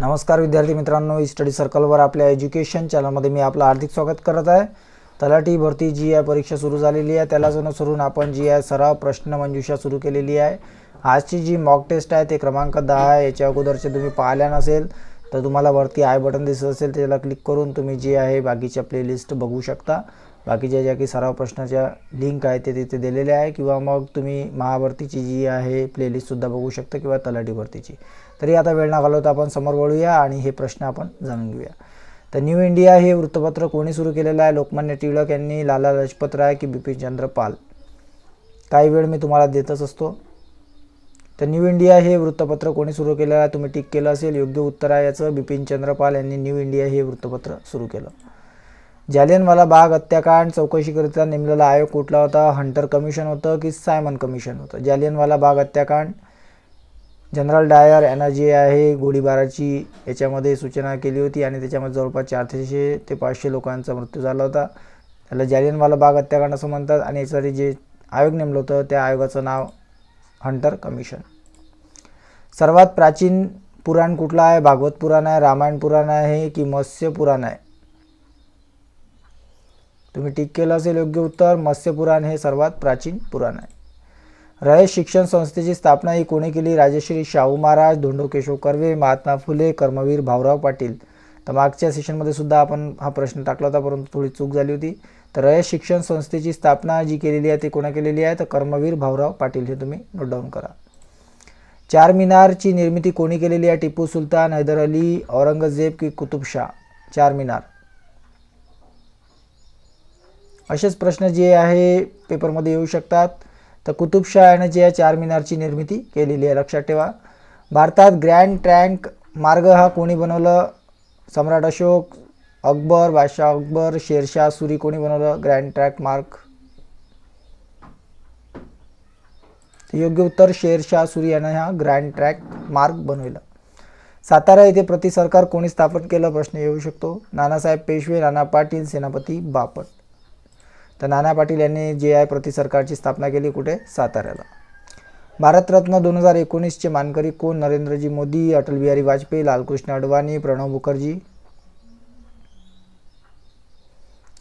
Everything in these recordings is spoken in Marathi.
नमस्कार विद्यार्थी मित्रांनो स्टडी e सर्कलवर आपल्या एज्युकेशन चॅनलमध्ये मी आपलं हार्दिक स्वागत करत आहे तलाठी भरती जी आहे परीक्षा सुरू झालेली आहे त्यालाच अनुसरून आपण जी आहे सराव प्रश्न मंजुषा सुरू केलेली आहे आजची जी मॉक टेस्ट आहे ते क्रमांक दहा आहे याच्या अगोदरचे तुम्ही पाहिल्या नसेल तर तुम्हाला वरती आय बटन दिसत असेल त्याला क्लिक करून तुम्ही जी आहे बाकीच्या प्लेलिस्ट बघू शकता बाकीच्या ज्या काही सराव प्रश्नाच्या लिंक आहे ते तिथे दिलेल्या आहे किंवा मग तुम्ही महाभरतीची जी आहे प्लेलिस्टसुद्धा बघू शकता किंवा तलाठी भरतीची तरी आता वेळ ना घालवता आपण समोर वळूया आणि हे प्रश्न आपण जाणून घेऊया तर न्यू इंडिया हे वृत्तपत्र कोणी सुरू केलेलं आहे लोकमान्य टिळक यांनी लाला लजपत राय की बिपिनचंद्र पाल काही वेळ मी तुम्हाला देतच असतो तर न्यू इंडिया हे वृत्तपत्र कोणी सुरू केलेलं आहे तुम्ही टिक केलं असेल योग्य उत्तर आहे याचं बिपिन चंद्रपाल यांनी न्यू इंडिया हे वृत्तपत्र सुरू केलं जालियनवाला बाग हत्याकांड चौकशीकरिता नेमलेला आयोग कुठला होता हंटर कमिशन होतं की सायमन कमिशन होतं जालियनवाला बाग हत्याकांड जनरल डायर एनर्जी आहे गोळीबाराची याच्यामध्ये सूचना केली होती आणि त्याच्यामध्ये जवळपास चारशे ते पाचशे लोकांचा मृत्यू झाला होता त्याला जालियनवाला बाग हत्याकांड असं म्हणतात आणि याच्यासाठी जे आयोग नेमलं होतं त्या आयोगाचं नाव हंटर कमिशन सर्वात प्राचीन पुराण कुठलं आहे भागवत पुराण आहे रामायण पुराण आहे की मत्स्य पुराण आहे तुम्ही टिक केलं असेल योग्य उत्तर मत्स्य पुराण हे सर्वात प्राचीन पुराण आहे रयत शिक्षण संस्थेची स्थापना ही कोणी केली राजश्री शाहू महाराज धोंडो केशव कर्वे महात्मा फुले कर्मवीर भाऊराव पाटील तर मागच्या सेशनमध्ये सुद्धा आपण हा प्रश्न टाकला होता परंतु थोडी चूक झाली होती तर रयत शिक्षण संस्थेची स्थापना जी केलेली आहे ती कोणा केलेली आहे तर कर्मवीर भाऊराव पाटील हे तुम्ही नोट डाऊन करा चार मिनारची निर्मिती कोणी केलेली आहे टिपू सुलतान हैदर अली औरंगजेब की कुतुबशाह चार मिनार असेच प्रश्न जे आहे पेपरमध्ये येऊ शकतात तर कुतुबशाहने जे आहे चारमिनारची निर्मिती केलेली आहे लक्षात ठेवा भारतात ग्रँड ट्रँक मार्ग हा कोणी बनवलं सम्राट अशोक अकबर बादशाह अकबर शेरशाह सुरी कोणी बनवलं ग्रँड ट्रॅक मार्ग योग्य उत्तर शेरशाह सुरी यांना हा ग्रँड ट्रॅक मार्ग बनविला सातारा येथे प्रति सरकार कोणी स्थापन केलं प्रश्न येऊ शकतो नानासाहेब पेशवे नाना पाटील सेनापती बापट तर नाना पाटील यांनी जे आय प्रति सरकारची स्थापना केली कुठे साताऱ्याला भारतरत्न दोन हजार एकोणीसचे मानकरी कोण नरेंद्रजी मोदी अटल बिहारी वाजपेयी लालकृष्ण अडवाणी प्रणव मुखर्जी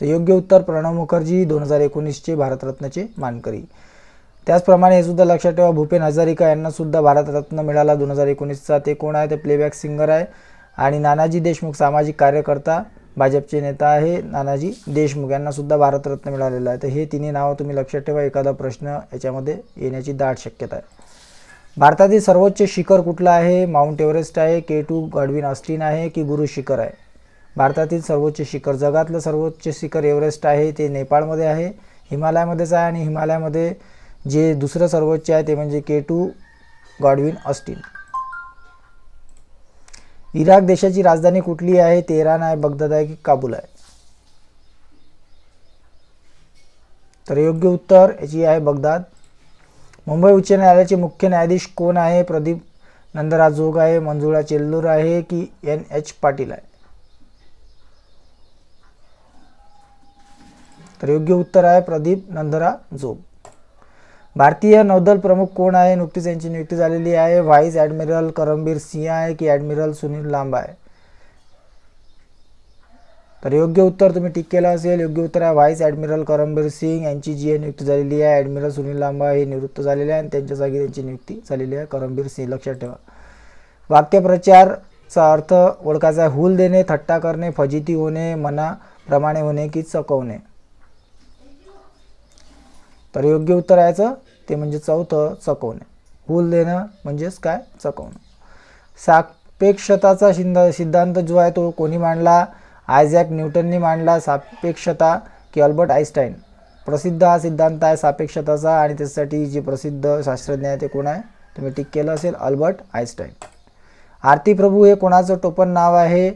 तर योग्य उत्तर प्रणव मुखर्जी दोन हजार एकोणीसचे भारतरत्नचे मानकरी त्याचप्रमाणे हे सुद्धा लक्षात ठेवा भूपेन हजारिका यांना सुद्धा भारतरत्न मिळाला दोन हजार एकोणीसचा ते कोण आहे ते प्लेबॅक सिंगर आहे आणि नानाजी देशमुख सामाजिक कार्यकर्ता भाजपचे नेता आहे नानाजी देशमुख यांनासुद्धा भारतरत्न मिळालेलं आहे तर हे तिन्ही नावं तुम्ही लक्षात ठेवा एखादा प्रश्न याच्यामध्ये येण्याची दाट शक्यता आहे भारतातील सर्वोच्च शिखर कुठलं आहे माउंट एव्हरेस्ट आहे के टू गडविन ऑस्टिन आहे की गुरु शिखर आहे भारतातील सर्वोच्च शिखर जगातलं सर्वोच्च शिखर एव्हरेस्ट आहे ते नेपाळमध्ये आहे हिमालयामध्येच आहे आणि हिमालयामध्ये जे दुसरं सर्वोच्च आहे ते म्हणजे K two Godwin Austen Iraq देशाची राजधानी कुठली आहे तेहरान आहे बगदाद आहे की काबूल आहे तर योग्य उत्तर याची आहे बगदाद मुंबई उच्च न्यायालयाचे मुख्य न्यायाधीश कोण आहे प्रदीप जोग आहे मंजुळा चेल्लूर आहे की एन एच पाटील आहे तर योग्य उत्तर आहे प्रदीप नंदरा जोग भारतीय नौदल प्रमुख कोण आहे नुकतीच यांची नियुक्ती झालेली आहे व्हाईस ॲडमिरल करमबीर सिंह आहे की ॲडमिरल सुनील लांबा आहे तर योग्य उत्तर तुम्ही टिक केलं असेल योग्य उत्तर आहे व्हाईस ॲडमिरल करमबीर सिंग यांची जी आहे नियुक्ती झालेली आहे ॲडमिरल सुनील लांबा हे निवृत्त झालेले आहे आणि त्यांच्या जागी त्यांची नियुक्ती झालेली आहे करमबीर सिंह लक्षात ठेवा वाक्यप्रचारचा अर्थ ओळखायचा आहे हूल देणे थट्टा करणे फजिती होणे मनाप्रमाणे होणे की चकवणे तर योग्य उत्तर यायचं ते म्हणजे चौथं चकवणे हुल देणं म्हणजेच काय चकवणं सापेक्षताचा शिंद सिद्धांत जो आहे तो कोणी मांडला आयझॅक न्यूटननी मांडला सापेक्षता की अल्बर्ट आईस्टाईन प्रसिद्ध हा सिद्धांत आहे सापेक्षताचा आणि त्यासाठी जे प्रसिद्ध शास्त्रज्ञ आहे ते कोण आहे तुम्ही टिक केलं असेल अल्बर्ट आईस्टाईन आरती प्रभू हे कोणाचं टोपण नाव आहे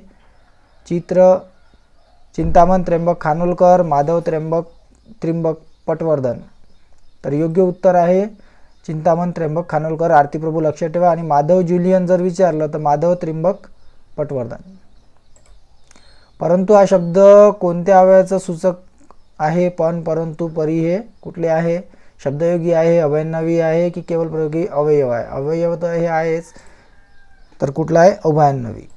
चित्र चिंतामन त्र्यंबक खानोलकर माधव त्र्यंबक त्रिंबक पटवर्धन तर योग्य उत्तर आहे चिंतामण त्र्यंबक खानोलकर आरती प्रभू लक्षात ठेवा आणि माधव ज्युलियन जर विचारलं तर माधव त्र्यंबक पटवर्धन परंतु हा शब्द कोणत्या अवयाचं सूचक आहे पण परंतु परी हे कुठले आहे शब्दयोगी आहे अभयनवी आहे की केवळ प्रयोगी अवयव आहे अवयव तर हे आहेच तर कुठला आहे अभयान्नवी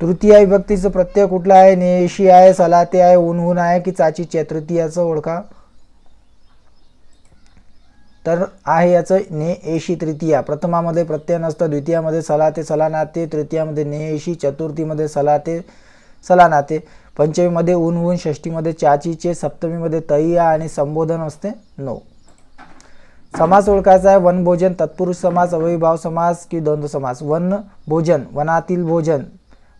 तृतीय विभक्तीचं प्रत्यय कुठलं आहे नेशी आहे सलाते आहे ऊनहून आहे की चाची चैतृतीयाचं ओळखा तर आहे याचं ने एशी तृतीया प्रथमामध्ये प्रत्यय नसतं द्वितीयामध्ये सला सलानाते तृतीयामध्ये ने एशी चतुर्थीमध्ये सला सलानाते पंचमीमध्ये ऊन ऊन षष्टीमध्ये चाचीचे सप्तमीमध्ये तैया आणि संबोधन असते नो समास ओळखायचा आहे वनभोजन तत्पुरुष समास अवयभाव समास की द्वंद्व समास वन भोजन वनातील भोजन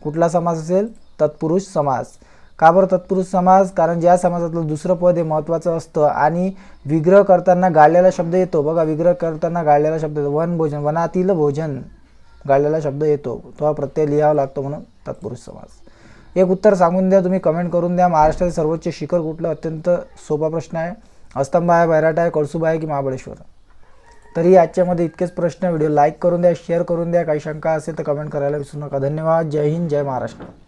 कुठला समास असेल तत्पुरुष समास का बरं तत्पुरुष समाज कारण ज्या समाजातलं दुसरं पद हे महत्त्वाचं असतं आणि विग्रह करताना गाळलेला शब्द येतो बघा विग्रह करताना गाळलेला शब्द येतो वन भोजन वनातील भोजन गाळलेला शब्द येतो तो हा प्रत्यय लिहावा लागतो म्हणून तत्पुरुष समास एक उत्तर सांगून द्या तुम्ही कमेंट करून द्या महाराष्ट्राचे सर्वोच्च शिखर कुठलं अत्यंत सोपा प्रश्न आहे अस्तंभ आहे बैराट आहे कळसुबा आहे की महाबळेश्वर तरी आजच्यामध्ये इतकेच प्रश्न व्हिडिओ लाईक करून द्या शेअर करून द्या काही शंका असेल तर कमेंट करायला विसरू नका धन्यवाद जय हिंद जय महाराष्ट्र